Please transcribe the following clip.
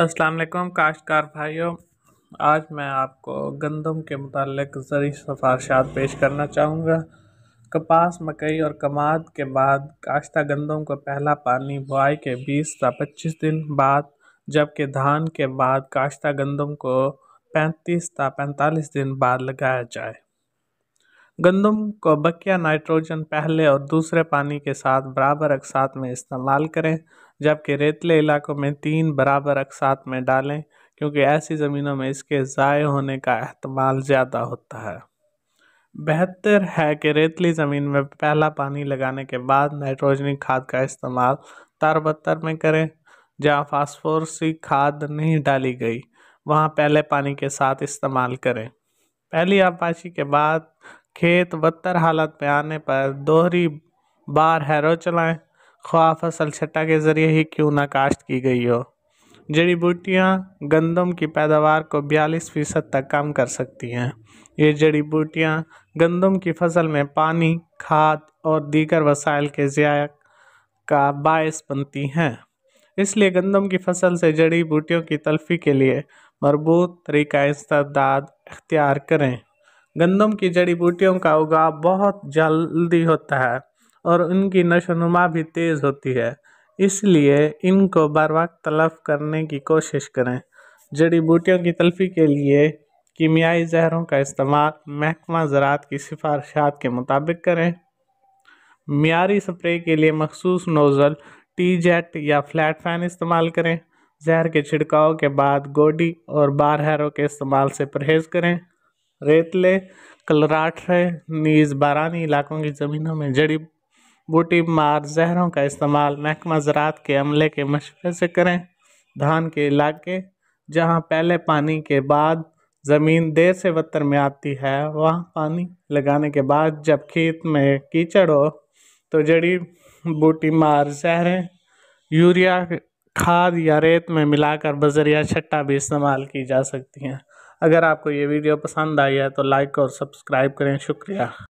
अस्सलाम वालेकुम काश्तकार भाइयों आज मैं आपको गंदम के मतलब ज़री सफारशात पेश करना चाहूँगा कपास मकई और कमाद के बाद काश्ता गंदम को पहला पानी बुआई के 20 से 25 दिन बाद जबकि धान के बाद काश्ता गंदम को 35 से 45 दिन बाद लगाया जाए गंदम को बकिया नाइट्रोजन पहले और दूसरे पानी के साथ बराबर अकसात में इस्तेमाल करें जबकि रेतले इलाकों में तीन बराबर अकसात में डालें क्योंकि ऐसी ज़मीनों में इसके ज़ाय होने का अहतमाल ज़्यादा होता है बेहतर है कि रेतली ज़मीन में पहला पानी लगाने के बाद नाइट्रोजनिक खाद का इस्तेमाल तार बत्तर में करें जहाँ फास्फोरसी खाद नहीं डाली गई वहाँ पहले पानी के साथ इस्तेमाल करें पहली आपाशी के बाद खेत बदतर हालत में आने पर दोहरी बार हैरो चलाएं ख्वा फसल छट्टा के ज़रिए ही क्यों ना काश्त की गई हो जड़ी बूटियाँ गंदम की पैदावार को बयालीस फ़ीसद तक कम कर सकती हैं ये जड़ी बूटियाँ गंदम की फसल में पानी खाद और दीगर वसाइल के ज्या का बायस बनती हैं इसलिए गंदम की फसल से जड़ी बूटियों की तलफी के लिए मरबूत तरीका इस्तादाद इख्तियार करें गंदम की जड़ी बूटियों का उगाव बहुत जल्दी होता है और उनकी नशोनुमा भी तेज़ होती है इसलिए इनको बर वक्त तलफ करने की कोशिश करें जड़ी बूटियों की तलफी के लिए कीमियाई जहरों का इस्तेमाल महकमा ज़रात की सिफारशात के मुताबिक करें मीरी स्प्रे के लिए मखसूस नोज़ल टी जेट या फ्लैट फैन इस्तेमाल करें जहर के छिड़काव के बाद गोडी और बार हैरों के इस्तेमाल से परहेज़ करें रेतले कलराट नीज बारानी इलाकों की ज़मीनों में जड़ी बूटी मार जहरों का इस्तेमाल महकमा ज़रात के अमले के मशवरे से करें धान के इलाके जहाँ पहले पानी के बाद ज़मीन देर से वत्तर में आती है वहाँ पानी लगाने के बाद जब खेत में कीचड़ हो तो जड़ी बूटी मार जहरें यूरिया खाद या रेत में मिलाकर बजरिया छट्टा भी इस्तेमाल की जा सकती हैं अगर आपको ये वीडियो पसंद आई है तो लाइक और सब्सक्राइब करें शुक्रिया